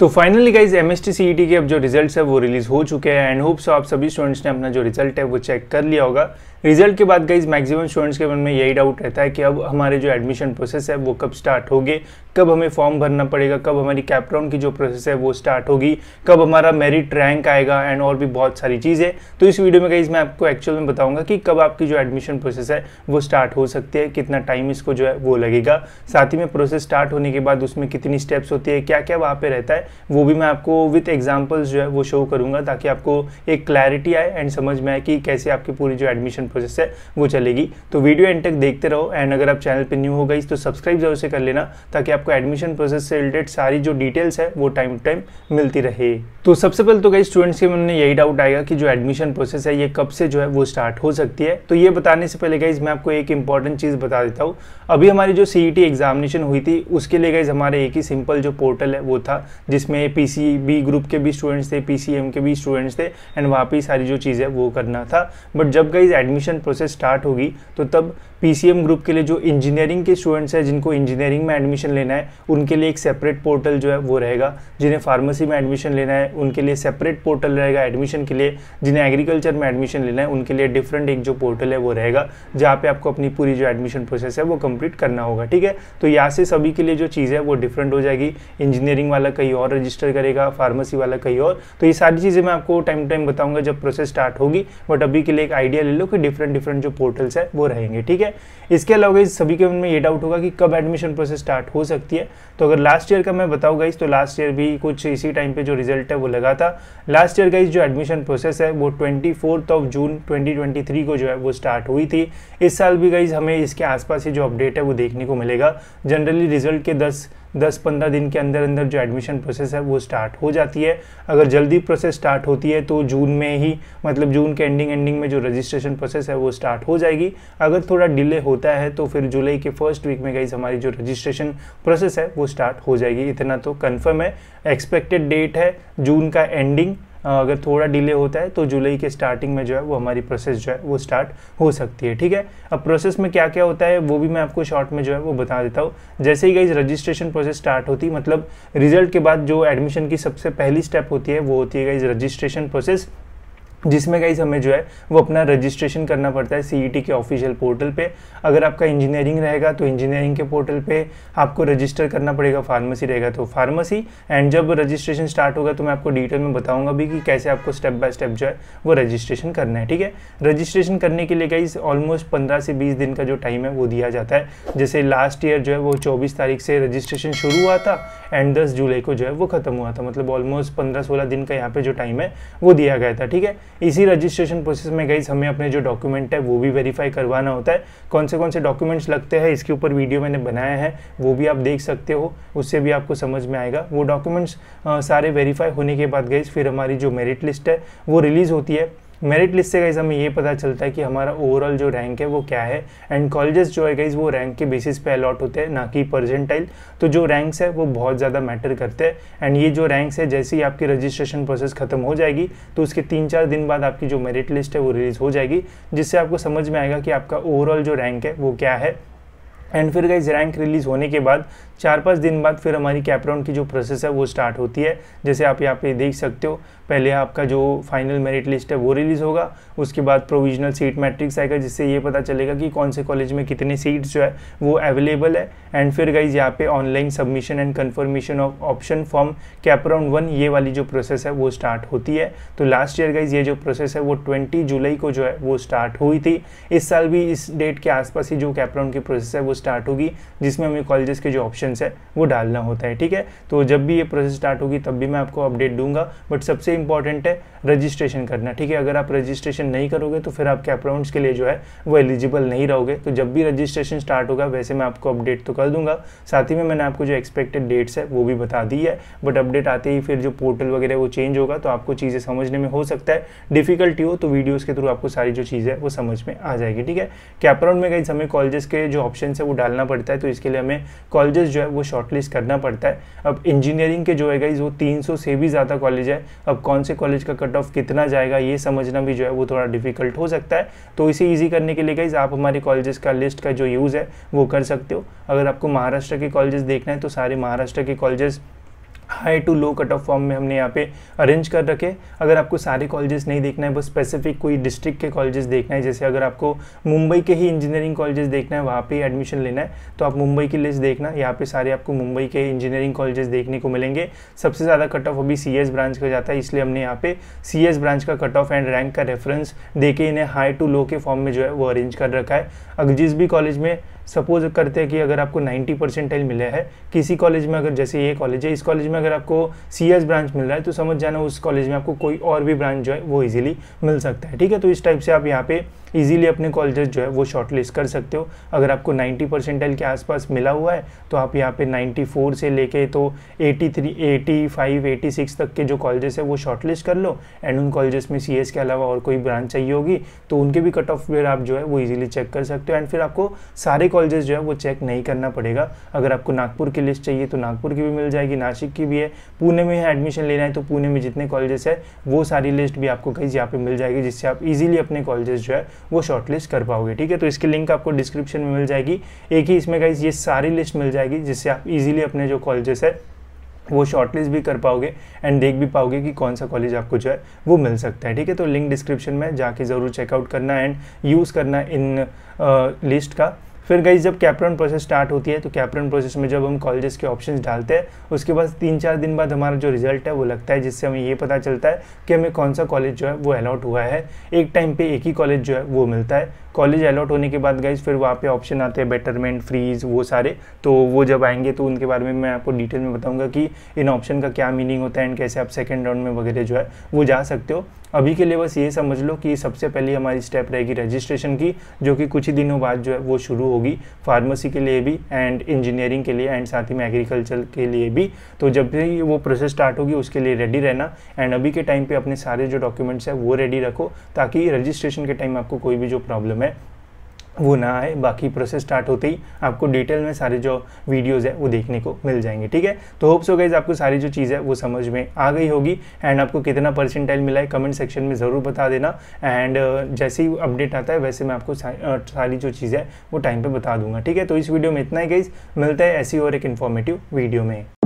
तो finally guys M S के अब जो रिजल्ट्स है वो रिलीज़ हो चुके हैं एंड होप सो आप सभी स्टूडेंट्स ने अपना जो रिजल्ट है वो चेक कर लिया होगा रिजल्ट के बाद गाइज मैक्सिमम स्टूडेंट्स के मन में यही डाउट रहता है कि अब हमारे जो एडमिशन प्रोसेस है वो कब स्टार्ट होगे कब हमें फॉर्म भरना पड़ेगा कब हमारी कैपराउंड की जो प्रोसेस है वो स्टार्ट होगी कब हमारा मेरिट रैंक आएगा एंड और भी बहुत सारी चीज़ें तो इस वीडियो में गाइज मैं आपको एक्चुअल में बताऊंगा कि कब आपकी जो एडमिशन प्रोसेस है वो स्टार्ट हो सकती है कितना टाइम इसको जो है वो लगेगा साथ ही में प्रोसेस स्टार्ट होने के बाद उसमें कितनी स्टेप्स होती है क्या क्या वहाँ पर रहता है वो भी मैं आपको विथ एग्जाम्पल्स जो है वो शो करूँगा ताकि आपको एक क्लैरिटी आए एंड समझ में आए कि कैसे आपकी पूरी जो एडमिशन प्रोसेस है वो चलेगी तो वीडियो एंड तक देखते रहो एंड अगर आप चैनल पर न्यू हो गई तो सब्सक्राइब जरूर से कर लेना ताकि आपको एडमिशन प्रोसेस से रिलेटेड सारी जो डिटेल्स है वो टाइम टू टाइम मिलती रहे तो सबसे पहले तो गई स्टूडेंट्स के मन में यही डाउट आएगा कि जो एडमिशन प्रोसेस है ये कब से जो है वो स्टार्ट हो सकती है तो ये बताने से पहले गाइज मैं आपको एक इंपॉर्टेंट चीज़ बता देता हूँ अभी हमारी जो सीई एग्जामिनेशन e हुई थी उसके लिए गाइज हमारे एक ही सिंपल जो पोर्टल है वो था जिस जिसमें पी सी बी ग्रुप के भी स्टूडेंट्स थे पी सी एम के भी स्टूडेंट्स थे एंड वहाँ पर सारी जो चीज़ है वो करना था बट जब गई एडमिशन प्रोसेस स्टार्ट होगी तो तब पी ग्रुप के लिए जो इंजीनियरिंग के स्टूडेंट्स हैं जिनको इंजीनियरिंग में एडमिशन लेना है उनके लिए एक सेपरेट पोर्टल जो है वो रहेगा जिन्हें फार्मेसी में एडमिशन लेना है उनके लिए सेपरेट पोर्टल रहेगा एडमिशन के लिए जिन्हें एग्रीकल्चर में एडमिशन लेना है उनके लिए डिफरेंट एक जो पोर्टल है वो रहेगा जहाँ पर आपको अपनी पूरी जो एडमिशन प्रोसेस है वो कम्प्लीट करना होगा ठीक है तो यहाँ से सभी के लिए जो चीज़ है वो डिफरेंट हो जाएगी इंजीनियरिंग वाला कहीं और रजिस्टर करेगा फार्मेसी वाला कहीं और तो ये सारी चीज़ें मैं आपको टाइम टाइम बताऊँगा जब प्रोसेस स्टार्ट होगी बट अभी के लिए एक आइडिया ले लो कि डिफरेंट डिफरेंट जो पोर्टल्स है वो रहेंगे ठीक है है इसके अलावा इस सभी के मन में ये डाउट होगा कि कब एडमिशन प्रोसेस स्टार्ट हो सकती है तो अगर लास्ट ईयर का मैं बताऊँ गाइज तो लास्ट ईयर भी कुछ इसी टाइम पे जो रिजल्ट है वो लगा था लास्ट ईयर का जो एडमिशन प्रोसेस है वो ट्वेंटी ऑफ जून ट्वेंटी को जो है वो स्टार्ट हुई थी इस साल भी गाइज हमें इसके आसपास ही जो अपडेट है वो देखने को मिलेगा जनरली रिजल्ट के दस दस पंद्रह दिन के अंदर अंदर जो एडमिशन प्रोसेस है वो स्टार्ट हो जाती है अगर जल्दी प्रोसेस स्टार्ट होती है तो जून में ही मतलब जून के एंडिंग एंडिंग में जो रजिस्ट्रेशन प्रोसेस है वो स्टार्ट हो जाएगी अगर थोड़ा डिले होता है तो फिर जुलाई के फर्स्ट वीक में गई हमारी जो रजिस्ट्रेशन प्रोसेस है वो स्टार्ट हो जाएगी इतना तो कन्फर्म है एक्सपेक्टेड डेट है जून का एंडिंग अगर थोड़ा डिले होता है तो जुलाई के स्टार्टिंग में जो है वो हमारी प्रोसेस जो है वो स्टार्ट हो सकती है ठीक है अब प्रोसेस में क्या क्या होता है वो भी मैं आपको शॉर्ट में जो है वो बता देता हूँ जैसे ही गई रजिस्ट्रेशन प्रोसेस स्टार्ट होती मतलब रिजल्ट के बाद जो एडमिशन की सबसे पहली स्टेप होती है वो होती है गई रजिस्ट्रेशन प्रोसेस जिसमें गाइज हमें जो है वो अपना रजिस्ट्रेशन करना पड़ता है सी e के ऑफिशियल पोर्टल पे अगर आपका इंजीनियरिंग रहेगा तो इंजीनियरिंग के पोर्टल पे आपको रजिस्टर करना पड़ेगा फार्मेसी रहेगा तो फार्मेसी एंड जब रजिस्ट्रेशन स्टार्ट होगा तो मैं आपको डिटेल में बताऊंगा भी कि कैसे आपको स्टेप बाय स्टेप जो है वो रजिस्ट्रेशन करना है ठीक है रजिस्ट्रेशन करने के लिए गाइज ऑलमोस्ट पंद्रह से बीस दिन का जो टाइम है वो दिया जाता है जैसे लास्ट ईयर जो है वो चौबीस तारीख से रजिस्ट्रेशन शुरू हुआ था एंड दस जुलाई को जो है वो खत्म हुआ था मतलब ऑलमोस्ट पंद्रह सोलह दिन का यहाँ पे जो टाइम है वो दिया गया था ठीक है इसी रजिस्ट्रेशन प्रोसेस में गई हमें अपने जो डॉक्यूमेंट है वो भी वेरीफाई करवाना होता है कौन से कौन से डॉक्यूमेंट्स लगते हैं इसके ऊपर वीडियो मैंने बनाया है वो भी आप देख सकते हो उससे भी आपको समझ में आएगा वो डॉक्यूमेंट्स सारे वेरीफाई होने के बाद गई फिर हमारी जो मेरिट लिस्ट है वो रिलीज़ होती है मेरिट लिस्ट से गाइज हमें ये पता चलता है कि हमारा ओवरऑल जो रैंक है वो क्या है एंड कॉलेजेस जो है गाइज वो रैंक के बेसिस पे अलॉट होते हैं ना कि परसेंटाइल तो जो रैंक्स है वो बहुत ज़्यादा मैटर करते हैं एंड ये जो रैंक्स है जैसे ही आपकी रजिस्ट्रेशन प्रोसेस खत्म हो जाएगी तो उसके तीन चार दिन बाद आपकी जो मेरिट लिस्ट है वो रिलीज़ हो जाएगी जिससे आपको समझ में आएगा कि आपका ओवरऑल जो रैंक है वो क्या है एंड फिर गाइज रैंक रिलीज़ होने के बाद चार पाँच दिन बाद फिर हमारी कैपराउंड की जो प्रोसेस है वो स्टार्ट होती है जैसे आप यहाँ पे देख सकते हो पहले आपका जो फाइनल मेरिट लिस्ट है वो रिलीज़ होगा उसके बाद प्रोविजनल सीट मैट्रिक्स आएगा जिससे ये पता चलेगा कि कौन से कॉलेज में कितने सीट्स जो है वो अवेलेबल है एंड फिर गाइज यहाँ पे online submission and confirmation of option form CAP round one ये वाली जो प्रोसेस है वो स्टार्ट होती है तो लास्ट ईयर गाइज ये जो प्रोसेस है वो ट्वेंटी जुलाई को जो है वो स्टार्ट हुई थी इस साल भी इस डेट के आसपास ही जो कैपराउंड की प्रोसेस है वो स्टार्ट होगी जिसमें हमें कॉलेजेस के जो ऑप्शन है वो डालना होता है ठीक है तो जब भी ये प्रोसेस स्टार्ट होगी तब भी मैं आपको अपडेट दूंगा बट सबसे इंपॉर्टेंट है रजिस्ट्रेशन करना ठीक है अगर आप रजिस्ट्रेशन नहीं करोगे तो फिर आप कैप राउंड्स के लिए जो है वो एलिजिबल नहीं रहोगे तो जब भी रजिस्ट्रेशन स्टार्ट होगा वैसे मैं आपको अपडेट तो कर दूंगा साथ ही में मैंने आपको जो एक्सपेक्टेड डेट्स है वो भी बता दी है बट अपडेट आते ही फिर जो पोर्टल वगैरह वो चेंज होगा तो आपको चीज़ें समझने में हो सकता है डिफिकल्टी हो तो वीडियोज़ के थ्रू आपको सारी जो चीज़ है वो समझ में आ जाएगी ठीक है कैपराउंड में कई समय कॉलेजेस के जो ऑप्शन है वो डालना पड़ता है तो इसके लिए हमें कॉलेजेस जो है वो शॉर्टलिस्ट करना पड़ता है अब इंजीनियरिंग के जो है गाइज वो 300 से भी ज़्यादा कॉलेज है अब कौन से कॉलेज का कट ऑफ कितना जाएगा ये समझना भी जो है वो थोड़ा डिफिकल्ट हो सकता है तो इसे ईजी करने के लिए गाइज आप हमारे कॉलेजेस का लिस्ट का जो यूज़ है वो कर सकते हो अगर आपको महाराष्ट्र के कॉलेजेस देखना है तो सारे महाराष्ट्र के colleges high to low cut off form में हमने यहाँ पे अरेंज कर रखे अगर आपको सारे कॉलेजेस नहीं देखना है बस स्पेसिफिक कोई डिस्ट्रिक्ट के कॉलेजेस देखना है जैसे अगर आपको मुंबई के ही इंजीनियरिंग कॉलेजेस देखना है वहाँ पे एडमिशन लेना है तो आप मुंबई की लिस्ट देखना यहाँ पे सारे आपको मुंबई के इंजीनियरिंग कॉलेजेस देखने को मिलेंगे सबसे ज़्यादा कट ऑफ अभी सी ब्रांच का जाता है इसलिए हमने यहाँ पे सी ब्रांच का कट ऑफ एंड रैंक का रेफरेंस दे इन्हें हाई टू लो के फॉर्म में जो है वो अरेंज कर रखा है अगर जिस भी कॉलेज में सपोज करते हैं कि अगर आपको 90 परसेंटाइल मिला है किसी कॉलेज में अगर जैसे ये कॉलेज है इस कॉलेज में अगर आपको सी ब्रांच मिल रहा है तो समझ जाना उस कॉलेज में आपको कोई और भी ब्रांच जो है वो ईजिली मिल सकता है ठीक है तो इस टाइप से आप यहाँ पे ईजिली अपने कॉलेजेस जो है वो शॉर्ट कर सकते हो अगर आपको नाइन्टी परसेंटाइल के आसपास मिला हुआ है तो आप यहाँ पे नाइन्टी से लेके तो फाइव एटी सिक्स तक के जो कॉलेजेस है वो शॉर्टलिस्ट कर लो एंड उन कॉलेजेस में सी के अलावा और कोई ब्रांच चाहिए होगी तो उनके भी कट ऑफ वेयर आप जो है वो ईजिली चेक कर सकते हो एंड फिर आपको सारे कॉलेजेस जो है वो चेक नहीं करना पड़ेगा अगर आपको नागपुर की लिस्ट चाहिए तो नागपुर की भी मिल जाएगी नासिक की भी है पुणे में एडमिशन लेना है तो पुणे में जितने कॉलेजेस है वो सारी लिस्ट भी आपको कहीं यहाँ पे मिल जाएगी जिससे आप इजीली अपने कॉलेजेस जो है वो शॉर्टलिस्ट कर पाओगे ठीक है तो इसकी लिंक आपको डिस्क्रिप्शन में मिल जाएगी एक ही इसमें कहीं ये सारी लिस्ट मिल जाएगी जिससे आप ईजिली अपने जो कॉलेजेस है वो शॉर्टलिस्ट भी कर पाओगे एंड देख भी पाओगे कि कौन सा कॉलेज आपको जो है वो मिल सकता है ठीक है तो लिंक डिस्क्रिप्शन में जाके ज़रूर चेकआउट करना एंड यूज़ करना इन लिस्ट का फिर गई जब कैप्रन प्रोसेस स्टार्ट होती है तो कैप्टन प्रोसेस में जब हम कॉलेजेस के ऑप्शन डालते हैं उसके बाद तीन चार दिन बाद हमारा जो रिजल्ट है वो लगता है जिससे हमें ये पता चलता है कि हमें कौन सा कॉलेज जो है वो अलाउट हुआ है एक टाइम पर एक ही कॉलेज जो है वो मिलता है कॉलेज अलॉट होने के बाद गाइज फिर वहाँ पे ऑप्शन आते हैं बेटरमेंट फ्रीज वो सारे तो वो जब आएंगे तो उनके बारे में मैं आपको डिटेल में बताऊँगा कि इन ऑप्शन का क्या मीनिंग होता है एंड कैसे आप सेकेंड राउंड में वगैरह जो है वो जा सकते हो अभी के लिए बस ये समझ लो कि सबसे पहले हमारी स्टेप रहेगी रजिस्ट्रेशन की जो कि कुछ ही दिनों बाद जो है वो शुरू होगी फार्मेसी के लिए भी एंड इंजीनियरिंग के लिए एंड साथ ही में एग्रीकल्चर के लिए भी तो जब भी वो प्रोसेस स्टार्ट होगी उसके लिए रेडी रहना एंड अभी के टाइम पे अपने सारे जो डॉक्यूमेंट्स है वो रेडी रखो ताकि रजिस्ट्रेशन के टाइम आपको कोई भी जो प्रॉब्लम है है वो ना आए बाकी प्रोसेस स्टार्ट होते ही आपको डिटेल में सारे जो वीडियोस है वो देखने को मिल जाएंगे ठीक है तो होप्स हो गई आपको सारी जो चीज़ है वो समझ में आ गई होगी एंड आपको कितना परसेंटाइल मिला है कमेंट सेक्शन में ज़रूर बता देना एंड uh, जैसे ही अपडेट आता है वैसे मैं आपको uh, सारी जो चीज़ है वो टाइम पर बता दूंगा ठीक है तो इस वीडियो में इतना ही गई मिलता है ऐसी और एक इन्फॉर्मेटिव वीडियो में